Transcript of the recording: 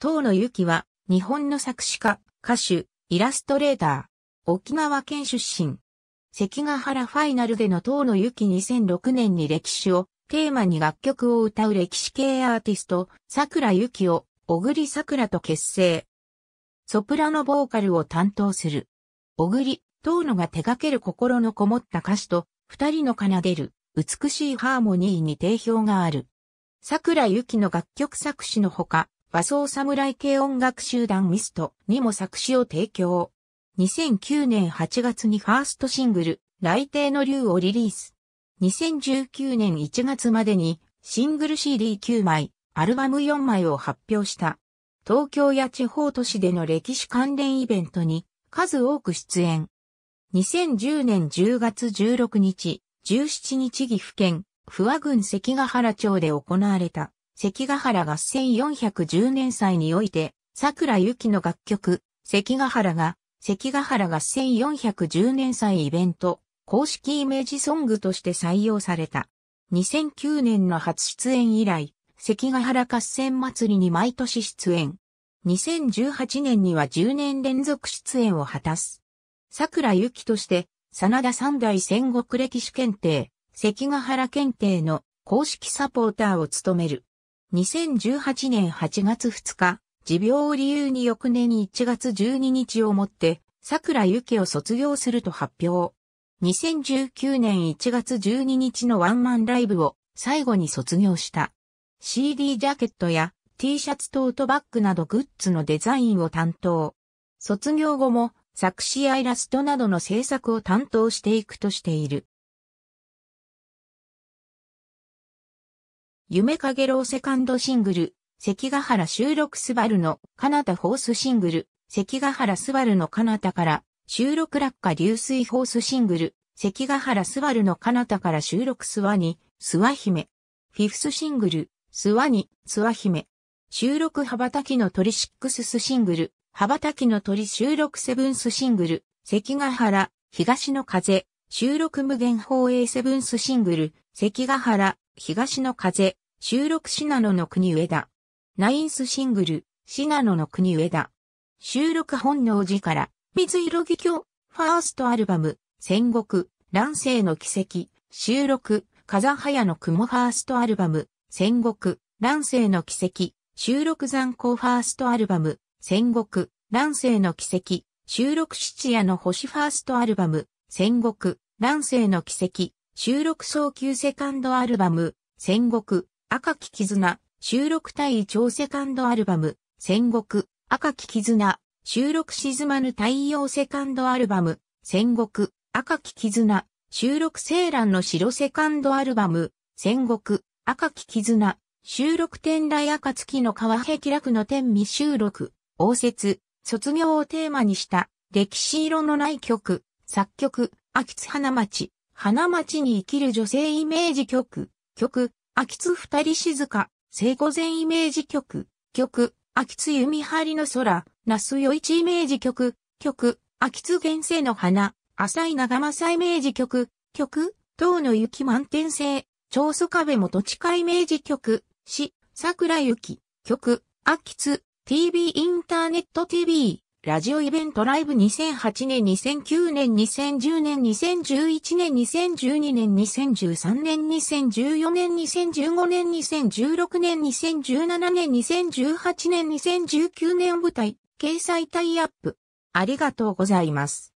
東野由紀は、日本の作詞家、歌手、イラストレーター、沖縄県出身。関ヶ原ファイナルでの東野由紀2006年に歴史をテーマに楽曲を歌う歴史系アーティスト、桜由紀を、小栗桜と結成。ソプラノボーカルを担当する。小栗、東野が手掛ける心のこもった歌詞と、二人の奏でる、美しいハーモニーに定評がある。桜由紀の楽曲作詞のほか、和装侍系音楽集団ミストにも作詞を提供。2009年8月にファーストシングル、雷帝の竜をリリース。2019年1月までにシングル CD9 枚、アルバム4枚を発表した。東京や地方都市での歴史関連イベントに数多く出演。2010年10月16日、17日岐阜県、不和郡関ヶ原町で行われた関ヶ原合戦410年祭において、桜ゆきの楽曲、関ヶ原が、関ヶ原合戦410年祭イベント、公式イメージソングとして採用された。2009年の初出演以来、関ヶ原合戦祭りに毎年出演。2018年には10年連続出演を果たす。桜ゆきとして、真田三代戦国歴史検定、関ヶ原検定の公式サポーターを務める。2018年8月2日、持病を理由に翌年に1月12日をもって、桜ゆを卒業すると発表。2019年1月12日のワンマンライブを最後に卒業した。CD ジャケットや T シャツトートバッグなどグッズのデザインを担当。卒業後も作詞やイラストなどの制作を担当していくとしている。夢影うセカンドシングル、関ヶ原収録スバルのカナダホースシングル、関ヶ原スバルのカナダから収録落下流水ホースシングル、関ヶ原スバルのカナダから収録スワニ、スワ姫。フィフスシングル、スワニ、スワ姫。収録羽ばたきの鳥シックススシングル、羽ばたきの鳥収録セブンスシングル、関ヶ原、東の風、収録無限放映セブンスシングル、関ヶ原、東の風、収録シナノの国上田。ナインスシングル、シナノの国上田。収録本能寺から、水色義教、ファーストアルバム、戦国、乱世の奇跡、収録、風早の雲ファーストアルバム、戦国、乱世の奇跡、収録残光ファーストアルバム、戦国、乱世の奇跡、収録七夜の星ファーストアルバム、戦国、乱世の奇跡、収録早急セカンドアルバム、戦国、赤き絆、収録対長セカンドアルバム、戦国、赤き絆、収録沈まぬ太陽セカンドアルバム、戦国、赤き絆、収録青蘭の白セカンドアルバム、戦国、赤き絆、収録天赤暁の川壁楽の天未収録、応接、卒業をテーマにした、歴史色のない曲、作曲、秋津花町、花街に生きる女性イメージ曲、曲、秋津二人静か、生後前イメージ曲、曲、秋津弓張の空、那須与一イメージ曲、曲、秋津原生の花、浅井長政イメージ曲、曲、東の雪満点星、長祖壁元近イメージ曲、詩、桜雪、曲、秋津、TV インターネット TV。ラジオイベントライブ2008年、2009年、2010年、2011年、2012年、2013年、2014年、2015年、2016年、2017年、2018年、2019年舞台、掲載タイアップ。ありがとうございます。